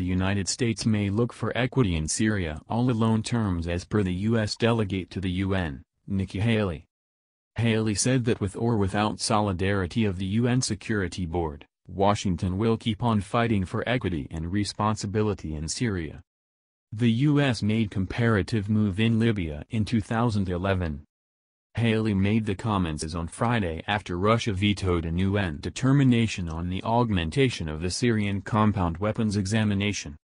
the United States may look for equity in Syria all alone terms as per the U.S. delegate to the UN, Nikki Haley. Haley said that with or without solidarity of the UN Security Board, Washington will keep on fighting for equity and responsibility in Syria. The U.S. made comparative move in Libya in 2011, Haley made the comments as on Friday after Russia vetoed a new UN determination on the augmentation of the Syrian compound weapons examination.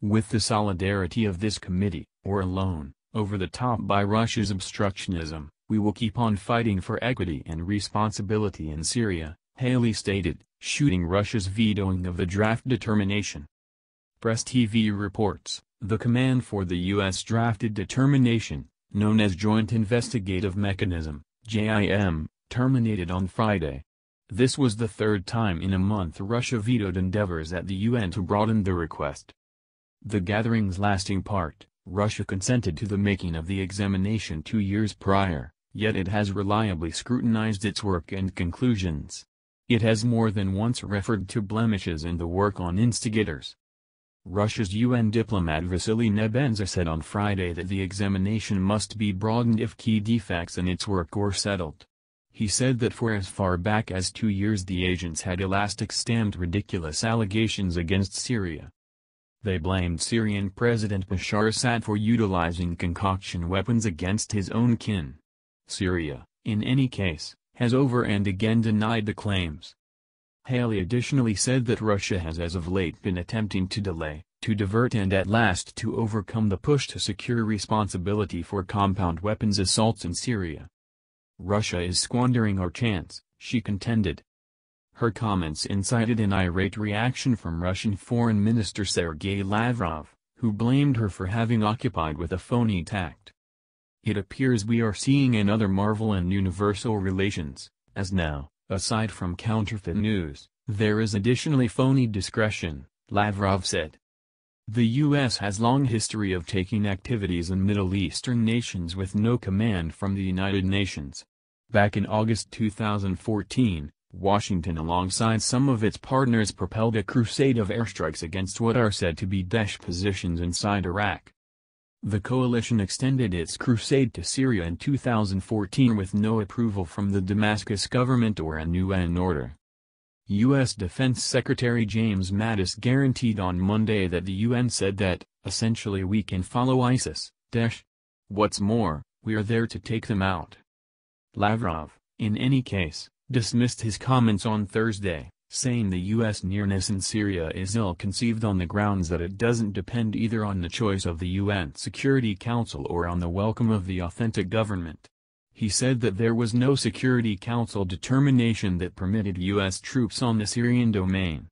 With the solidarity of this committee, or alone, over the top by Russia's obstructionism, we will keep on fighting for equity and responsibility in Syria, Haley stated, shooting Russia's vetoing of the draft determination. Press TV reports, the command for the U.S. drafted determination, known as Joint Investigative Mechanism JIM, terminated on Friday. This was the third time in a month Russia vetoed endeavors at the UN to broaden the request. The gathering's lasting part, Russia consented to the making of the examination two years prior, yet it has reliably scrutinized its work and conclusions. It has more than once referred to blemishes in the work on instigators, Russia's UN diplomat Vasily Nebenza said on Friday that the examination must be broadened if key defects in its work were settled. He said that for as far back as two years the agents had elastic stamped ridiculous allegations against Syria. They blamed Syrian President Bashar Assad for utilizing concoction weapons against his own kin. Syria, in any case, has over and again denied the claims. Haley additionally said that Russia has as of late been attempting to delay, to divert and at last to overcome the push to secure responsibility for compound weapons assaults in Syria. Russia is squandering our chance, she contended. Her comments incited an irate reaction from Russian Foreign Minister Sergei Lavrov, who blamed her for having occupied with a phony tact. It appears we are seeing another marvel in universal relations, as now, Aside from counterfeit news, there is additionally phony discretion, Lavrov said. The U.S. has long history of taking activities in Middle Eastern nations with no command from the United Nations. Back in August 2014, Washington alongside some of its partners propelled a crusade of airstrikes against what are said to be Daesh positions inside Iraq. The coalition extended its crusade to Syria in 2014 with no approval from the Damascus government or a UN order. U.S. Defense Secretary James Mattis guaranteed on Monday that the UN said that, essentially we can follow ISIS, What's more, we are there to take them out. Lavrov, in any case, dismissed his comments on Thursday, saying the U.S. nearness in Syria is ill-conceived on the grounds that it doesn't depend either on the choice of the UN Security Council or on the welcome of the authentic government. He said that there was no Security Council determination that permitted U.S. troops on the Syrian domain.